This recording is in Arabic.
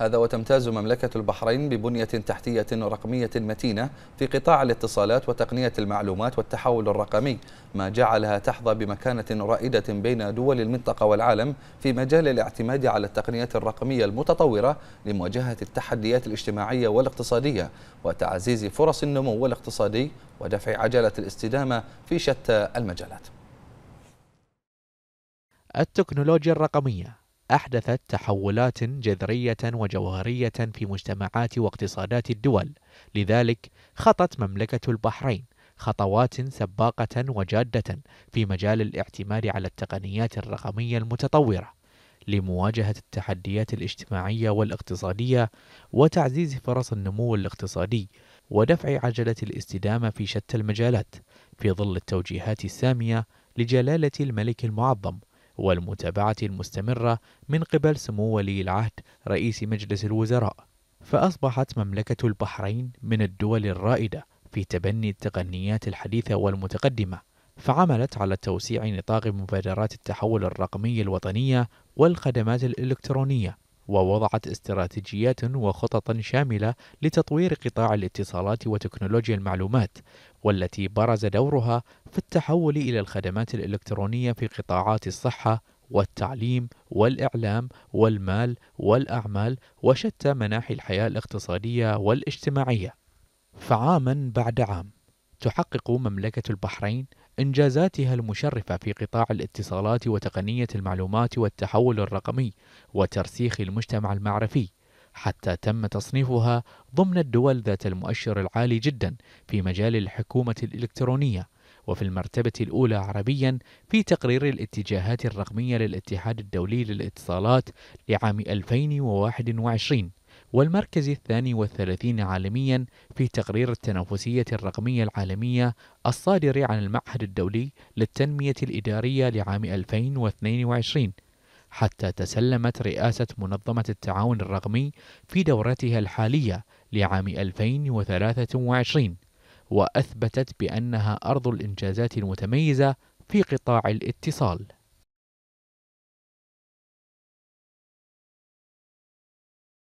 هذا وتمتاز مملكة البحرين ببنية تحتية رقمية متينة في قطاع الاتصالات وتقنية المعلومات والتحول الرقمي ما جعلها تحظى بمكانة رائدة بين دول المنطقة والعالم في مجال الاعتماد على التقنيات الرقمية المتطورة لمواجهة التحديات الاجتماعية والاقتصادية وتعزيز فرص النمو الاقتصادي ودفع عجلة الاستدامة في شتى المجالات التكنولوجيا الرقمية أحدثت تحولات جذرية وجوهرية في مجتمعات واقتصادات الدول، لذلك خطت مملكة البحرين خطوات سباقة وجادة في مجال الاعتماد على التقنيات الرقمية المتطورة لمواجهة التحديات الاجتماعية والاقتصادية وتعزيز فرص النمو الاقتصادي ودفع عجلة الاستدامة في شتى المجالات في ظل التوجيهات السامية لجلالة الملك المعظم والمتابعة المستمرة من قبل سمو ولي العهد رئيس مجلس الوزراء فأصبحت مملكة البحرين من الدول الرائدة في تبني التقنيات الحديثة والمتقدمة فعملت على توسيع نطاق مبادرات التحول الرقمي الوطنية والخدمات الإلكترونية ووضعت استراتيجيات وخططا شاملة لتطوير قطاع الاتصالات وتكنولوجيا المعلومات والتي برز دورها في التحول إلى الخدمات الإلكترونية في قطاعات الصحة والتعليم والإعلام والمال والأعمال وشتى مناحي الحياة الاقتصادية والاجتماعية فعاما بعد عام تحقق مملكة البحرين إنجازاتها المشرفة في قطاع الاتصالات وتقنية المعلومات والتحول الرقمي وترسيخ المجتمع المعرفي حتى تم تصنيفها ضمن الدول ذات المؤشر العالي جدا في مجال الحكومة الإلكترونية وفي المرتبة الأولى عربيا في تقرير الاتجاهات الرقمية للاتحاد الدولي للاتصالات لعام 2021 والمركز الثاني والثلاثين عالميا في تقرير التنافسية الرقمية العالمية الصادر عن المعهد الدولي للتنمية الإدارية لعام 2022 حتى تسلمت رئاسة منظمة التعاون الرقمي في دورتها الحالية لعام 2023 وأثبتت بأنها أرض الإنجازات المتميزة في قطاع الاتصال